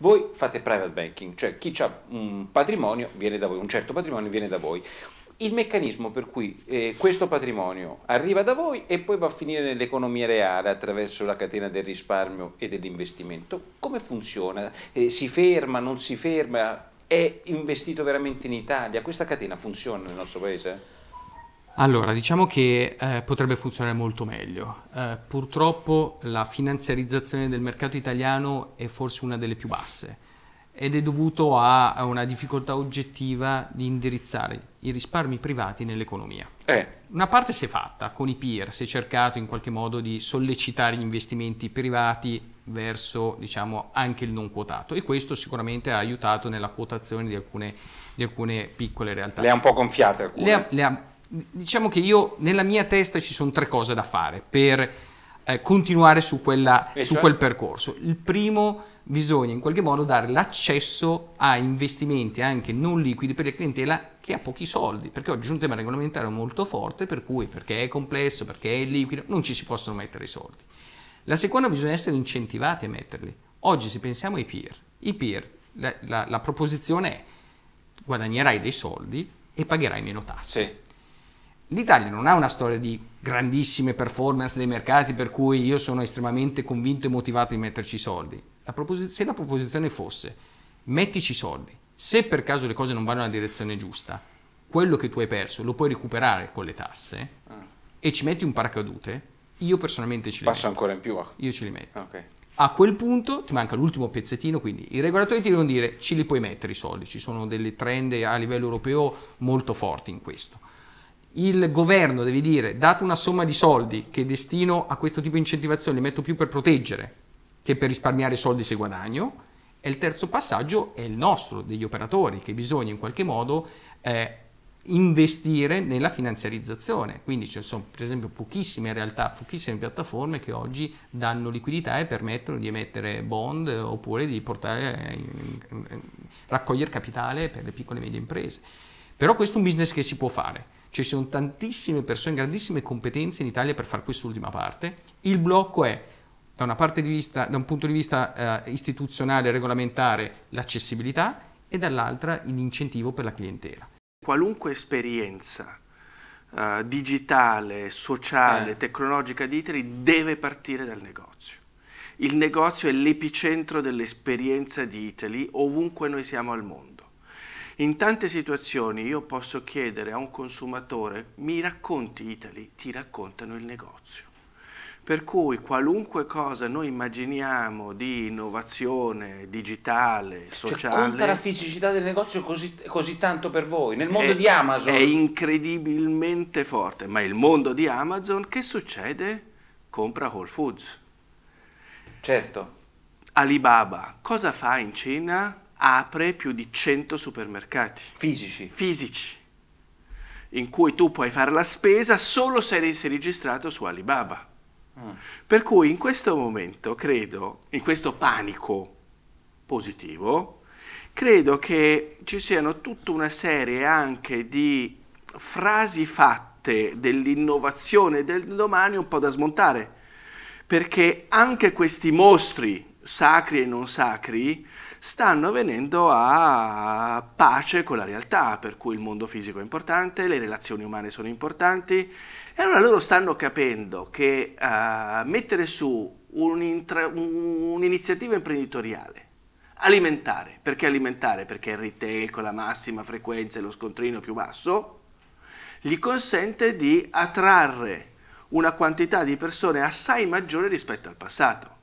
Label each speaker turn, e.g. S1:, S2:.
S1: Voi fate private banking, cioè chi ha un patrimonio viene da voi, un certo patrimonio viene da voi. Il meccanismo per cui eh, questo patrimonio arriva da voi e poi va a finire nell'economia reale attraverso la catena del risparmio e dell'investimento, come funziona? Eh, si ferma, non si ferma? È investito veramente in Italia? Questa catena funziona nel nostro paese? Allora, diciamo che eh, potrebbe funzionare molto meglio. Eh, purtroppo la finanziarizzazione del mercato italiano è forse una delle più basse ed è dovuto a, una difficoltà oggettiva di indirizzare i risparmi privati nell'economia. Eh. Una parte si è fatta con i peer, si è cercato in qualche modo di sollecitare gli investimenti privati verso diciamo, anche il non quotato e questo sicuramente ha aiutato nella quotazione di alcune, di alcune piccole realtà. Le ha un po' gonfiate alcune. Le ha, le ha diciamo che io nella mia testa ci sono tre cose da fare per eh, continuare su, quella, su cioè? quel percorso. Il primo, bisogna in qualche modo dare l'accesso a investimenti anche non liquidi per la clientela che ha pochi soldi, perché oggi è un tema regolamentare molto forte, per cui perché è complesso, perché è liquido, non ci si possono mettere i soldi. La seconda, bisogna essere incentivati a metterli. Oggi se pensiamo ai peer, i peer, la, la, la proposizione è guadagnerai dei soldi e pagherai meno tasse. Sì L'Italia non ha una storia di grandissime performance dei mercati per cui io sono estremamente convinto e motivato di metterci i soldi. La proposi- se la proposizione fosse mettici i soldi, se per caso le cose non vanno nella direzione giusta, quello che tu hai perso lo puoi recuperare con le tasse ah. e ci metti un paracadute, io personalmente ci li Passo metto. ancora in più? Ah. Io ce li metto. Ah, okay. A quel punto ti manca l'ultimo pezzettino, quindi i regolatori ti devono dire ci li puoi mettere i soldi, ci sono delle trend a livello europeo molto forti in questo il governo deve dire date una somma di soldi che destino a questo tipo di incentivazione, li metto più per proteggere che per risparmiare soldi se guadagno. E il terzo passaggio è il nostro, degli operatori, che bisogna in qualche modo eh, investire nella finanziarizzazione. Quindi ci sono per esempio pochissime realtà, pochissime piattaforme che oggi danno liquidità e permettono di emettere bond oppure di portare, eh, raccogliere capitale per le piccole e medie imprese. Però questo è un business che si può fare. Ci sono tantissime persone, grandissime competenze in Italia per fare quest'ultima parte. Il blocco è, da, vista, da un punto di vista eh, istituzionale e regolamentare, l'accessibilità e dall'altra l'incentivo per la clientela.
S2: Qualunque esperienza Uh, digitale, sociale, eh. tecnologica di Italy deve partire dal negozio. Il negozio è l'epicentro dell'esperienza di Italy ovunque noi siamo al mondo. In tante situazioni io posso chiedere a un consumatore, mi racconti Italy, ti raccontano il negozio. Per cui qualunque cosa noi immaginiamo di innovazione digitale, cioè, sociale... Cioè, conta la
S1: fisicità del negozio così, così tanto per voi, nel mondo è, di
S2: Amazon. È incredibilmente forte, ma il mondo di Amazon che succede? Compra Whole Foods. Certo. Alibaba, cosa fa in Cina? apre più di 100 supermercati. Fisici? Fisici, in cui tu puoi fare la spesa solo se sei registrato su Alibaba. Mm. Per cui in questo momento, credo, in questo panico positivo, credo che ci siano tutta una serie anche di frasi fatte dell'innovazione del domani un po' da smontare, perché anche questi mostri, sacri e non sacri, stanno venendo a pace con la realtà, per cui il mondo fisico è importante, le relazioni umane sono importanti, e allora loro stanno capendo che uh, mettere su un'iniziativa imprenditoriale alimentare, perché alimentare? Perché il retail con la massima frequenza e lo scontrino più basso, gli consente di attrarre una quantità di persone assai maggiore rispetto al passato.